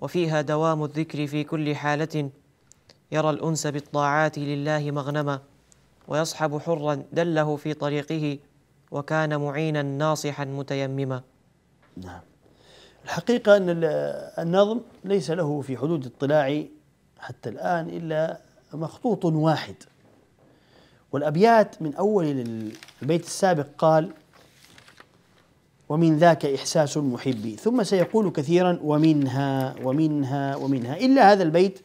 وفيها دوام الذكر في كل حالة يرى الأنس بالطاعات لله مغنما ويصحب حرا دله في طريقه وكان معينا ناصحا متيمما نعم الحقيقة أن النظم ليس له في حدود اطلاعي حتى الآن إلا مخطوط واحد والأبيات من أول البيت السابق قال ومن ذاك إحساس المحب ثم سيقول كثيرا ومنها ومنها ومنها إلا هذا البيت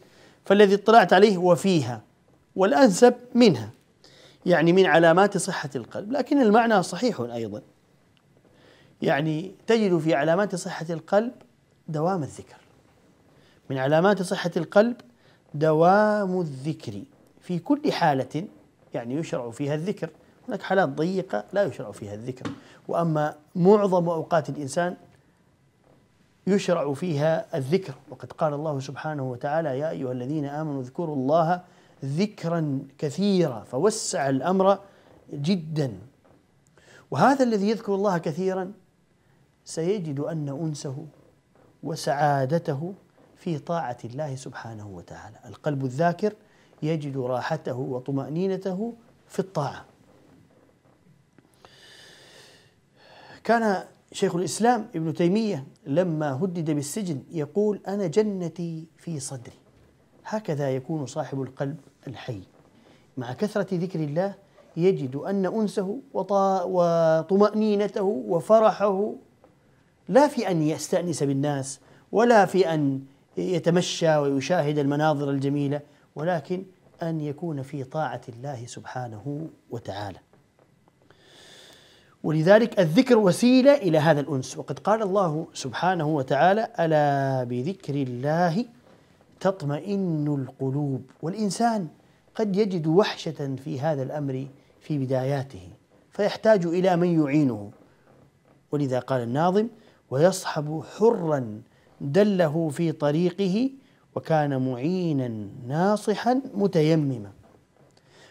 فالذي اطلعت عليه وفيها والأنسب منها يعني من علامات صحة القلب لكن المعنى صحيح أيضا يعني تجد في علامات صحة القلب دوام الذكر من علامات صحة القلب دوام الذكر في كل حالة يعني يشرع فيها الذكر هناك حالات ضيقة لا يشرع فيها الذكر وأما معظم أوقات الإنسان يشرع فيها الذكر وقد قال الله سبحانه وتعالى يا أيها الذين آمنوا اذكروا الله ذكرا كثيرا فوسع الأمر جدا وهذا الذي يذكر الله كثيرا سيجد أن أنسه وسعادته في طاعة الله سبحانه وتعالى القلب الذاكر يجد راحته وطمأنينته في الطاعة كان شيخ الإسلام ابن تيمية لما هدد بالسجن يقول أنا جنتي في صدري هكذا يكون صاحب القلب الحي مع كثرة ذكر الله يجد أن أنسه وطمأنينته وفرحه لا في أن يستأنس بالناس ولا في أن يتمشى ويشاهد المناظر الجميلة ولكن أن يكون في طاعة الله سبحانه وتعالى ولذلك الذكر وسيله الى هذا الانس وقد قال الله سبحانه وتعالى الا بذكر الله تطمئن القلوب والانسان قد يجد وحشه في هذا الامر في بداياته فيحتاج الى من يعينه ولذا قال الناظم ويصحب حرا دله في طريقه وكان معينا ناصحا متيمما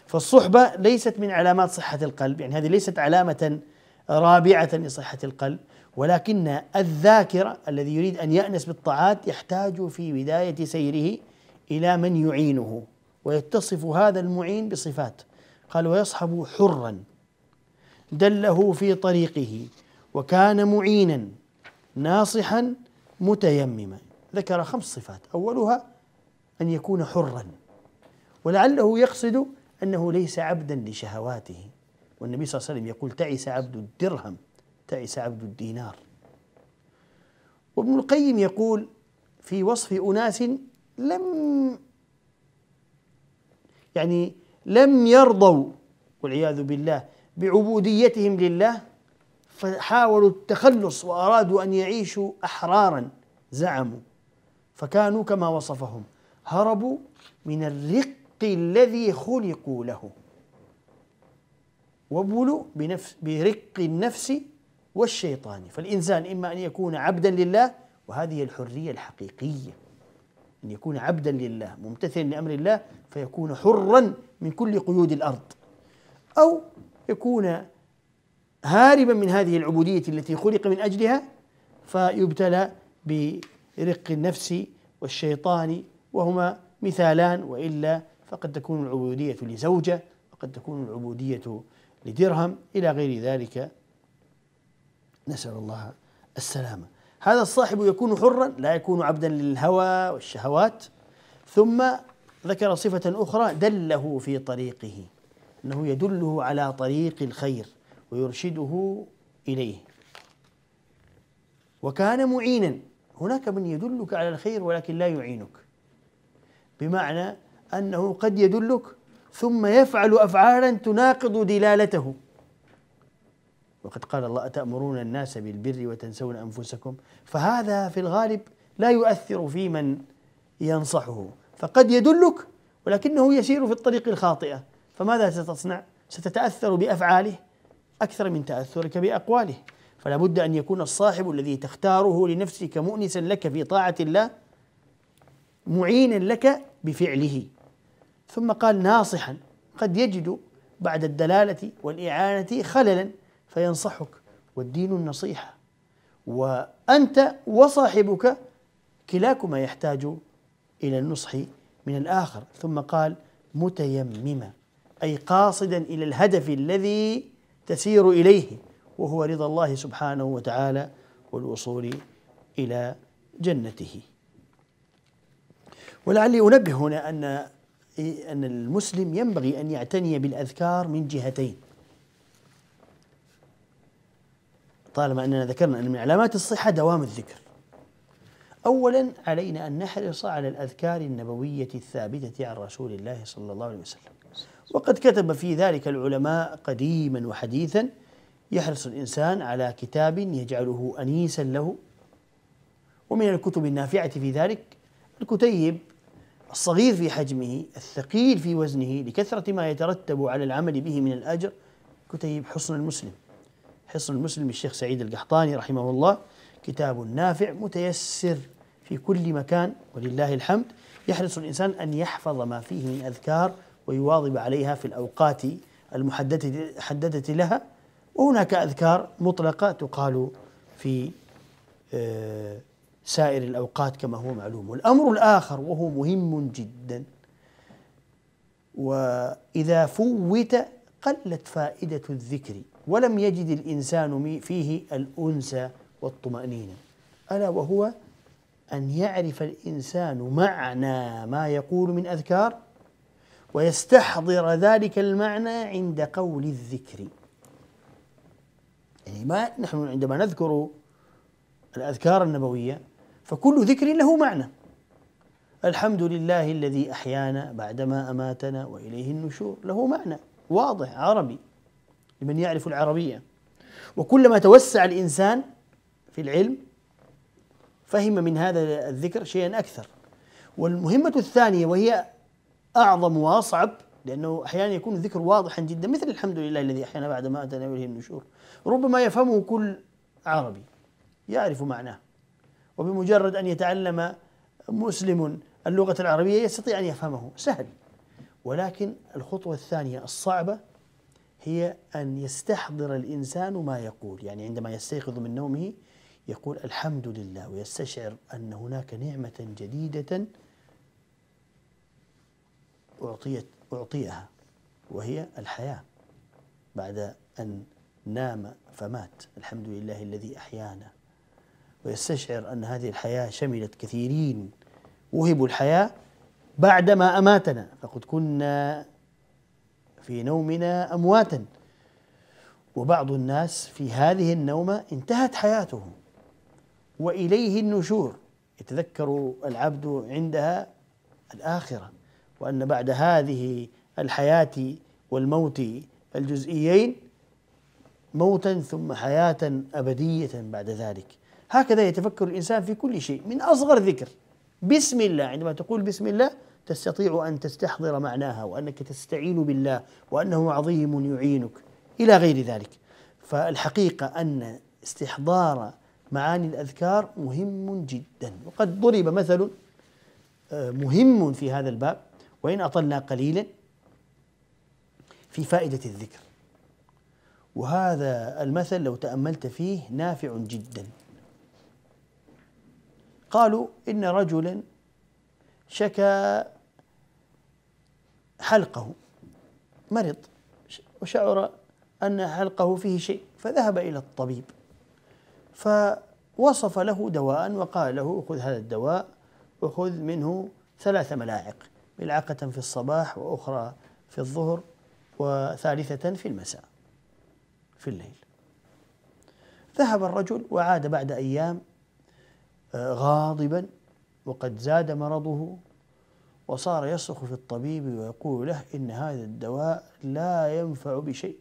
فالصحبه ليست من علامات صحه القلب يعني هذه ليست علامه رابعة لصحة القلب ولكن الذاكرة الذي يريد أن يأنس بالطاعات يحتاج في بداية سيره إلى من يعينه ويتصف هذا المعين بصفات قال ويصحب حرا دله في طريقه وكان معينا ناصحا متيمما ذكر خمس صفات أولها أن يكون حرا ولعله يقصد أنه ليس عبدا لشهواته والنبي صلى الله عليه وسلم يقول تعس عبد الدرهم تعس عبد الدينار وابن القيم يقول في وصف أناس لم يعني لم يرضوا والعياذ بالله بعبوديتهم لله فحاولوا التخلص وأرادوا أن يعيشوا أحرارا زعموا فكانوا كما وصفهم هربوا من الرق الذي خلقوا له وبلوا بنفس برق النفس والشيطان فالإنسان إما أن يكون عبدا لله وهذه الحرية الحقيقية أن يكون عبدا لله ممتثلا لأمر الله فيكون حرا من كل قيود الأرض أو يكون هاربا من هذه العبودية التي خلق من أجلها فيبتلى برق النفس والشيطان وهما مثالان وإلا فقد تكون العبودية لزوجة وقد تكون العبودية لدرهم إلى غير ذلك نسأل الله السلامة هذا الصاحب يكون حرا لا يكون عبدا للهوى والشهوات ثم ذكر صفة أخرى دله في طريقه أنه يدله على طريق الخير ويرشده إليه وكان معينا هناك من يدلك على الخير ولكن لا يعينك بمعنى أنه قد يدلك ثم يفعل افعالا تناقض دلالته وقد قال الله اتامرون الناس بالبر وتنسون انفسكم فهذا في الغالب لا يؤثر في من ينصحه فقد يدلك ولكنه يسير في الطريق الخاطئه فماذا ستصنع ستتاثر بافعاله اكثر من تاثرك باقواله فلا بد ان يكون الصاحب الذي تختاره لنفسك مؤنسا لك في طاعه الله معينا لك بفعله ثم قال ناصحا قد يجد بعد الدلالة والإعانة خللا فينصحك والدين النصيحة وأنت وصاحبك كلاكما يحتاج إلى النصح من الآخر ثم قال متيمما أي قاصدا إلى الهدف الذي تسير إليه وهو رضا الله سبحانه وتعالى والوصول إلى جنته ولعلي أنبه هنا أن إيه، أن المسلم ينبغي أن يعتني بالأذكار من جهتين طالما أننا ذكرنا أن من علامات الصحة دوام الذكر أولا علينا أن نحرص على الأذكار النبوية الثابتة عن رسول الله صلى الله عليه وسلم وقد كتب في ذلك العلماء قديما وحديثا يحرص الإنسان على كتاب يجعله أنيسا له ومن الكتب النافعة في ذلك الكتيب الصغير في حجمه الثقيل في وزنه لكثرة ما يترتب على العمل به من الأجر كتيب حصن المسلم حصن المسلم للشيخ سعيد القحطاني رحمه الله كتاب نافع متيسر في كل مكان ولله الحمد يحرص الإنسان أن يحفظ ما فيه من أذكار ويواظب عليها في الأوقات المحددة لها وهناك أذكار مطلقة تقال في آه سائر الأوقات كما هو معلوم والأمر الآخر وهو مهم جدا وإذا فوت قلت فائدة الذكر ولم يجد الإنسان فيه الأنس والطمأنينة ألا وهو أن يعرف الإنسان معنى ما يقول من أذكار ويستحضر ذلك المعنى عند قول الذكر يعني ما نحن عندما نذكر الأذكار النبوية فكل ذكر له معنى الحمد لله الذي أحيانا بعدما أماتنا وإليه النشور له معنى واضح عربي لمن يعرف العربية وكلما توسع الإنسان في العلم فهم من هذا الذكر شيئا أكثر والمهمة الثانية وهي أعظم وأصعب لأنه أحيانا يكون الذكر واضحا جدا مثل الحمد لله الذي أحيانا بعد ما أتنا إليه النشور ربما يفهمه كل عربي يعرف معناه وبمجرد أن يتعلم مسلم اللغة العربية يستطيع أن يفهمه سهل ولكن الخطوة الثانية الصعبة هي أن يستحضر الإنسان ما يقول يعني عندما يستيقظ من نومه يقول الحمد لله ويستشعر أن هناك نعمة جديدة أعطيت أعطيها وهي الحياة بعد أن نام فمات الحمد لله الذي أحيانا ويستشعر أن هذه الحياة شملت كثيرين وهبوا الحياة بعدما أماتنا فقد كنا في نومنا أمواتا وبعض الناس في هذه النومة انتهت حياته وإليه النشور يتذكر العبد عندها الآخرة وأن بعد هذه الحياة والموت الجزئيين موتا ثم حياة أبدية بعد ذلك هكذا يتفكر الإنسان في كل شيء من أصغر ذكر بسم الله عندما تقول بسم الله تستطيع أن تستحضر معناها وأنك تستعين بالله وأنه عظيم يعينك إلى غير ذلك فالحقيقة أن استحضار معاني الأذكار مهم جدا وقد ضرب مثل آه، مهم في هذا الباب وإن أطلنا قليلا في فائدة الذكر وهذا المثل لو تأملت فيه نافع جدا قالوا إن رجلا شكى حلقه مرض وشعر أن حلقه فيه شيء فذهب إلى الطبيب فوصف له دواء وقال له خذ هذا الدواء وخذ منه ثلاث ملاعق ملعقة في الصباح وأخرى في الظهر وثالثة في المساء في الليل ذهب الرجل وعاد بعد أيام غاضبا وقد زاد مرضه وصار يصرخ في الطبيب ويقول له إن هذا الدواء لا ينفع بشيء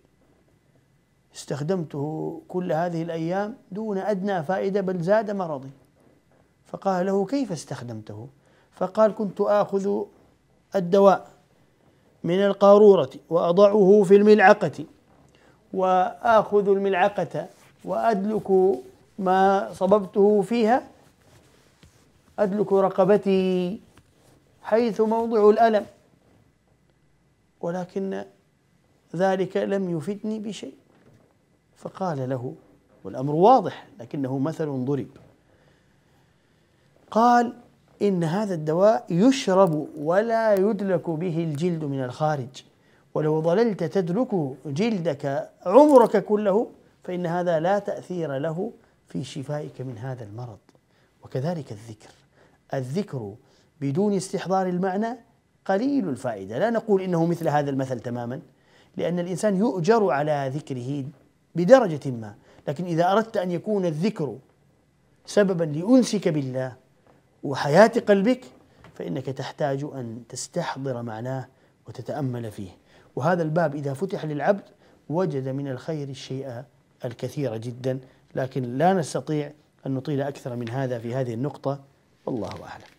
استخدمته كل هذه الأيام دون أدنى فائدة بل زاد مرضي فقال له كيف استخدمته فقال كنت آخذ الدواء من القارورة وأضعه في الملعقة وآخذ الملعقة وأدلك ما صببته فيها أدلك رقبتي حيث موضع الألم ولكن ذلك لم يفدني بشيء فقال له والأمر واضح لكنه مثل ضرب قال إن هذا الدواء يشرب ولا يدلك به الجلد من الخارج ولو ظللت تدلك جلدك عمرك كله فإن هذا لا تأثير له في شفائك من هذا المرض وكذلك الذكر الذكر بدون استحضار المعنى قليل الفائدة لا نقول إنه مثل هذا المثل تماما لأن الإنسان يؤجر على ذكره بدرجة ما لكن إذا أردت أن يكون الذكر سببا لأنسك بالله وحياة قلبك فإنك تحتاج أن تستحضر معناه وتتأمل فيه وهذا الباب إذا فتح للعبد وجد من الخير الشيء الكثير جدا لكن لا نستطيع أن نطيل أكثر من هذا في هذه النقطة والله أعلم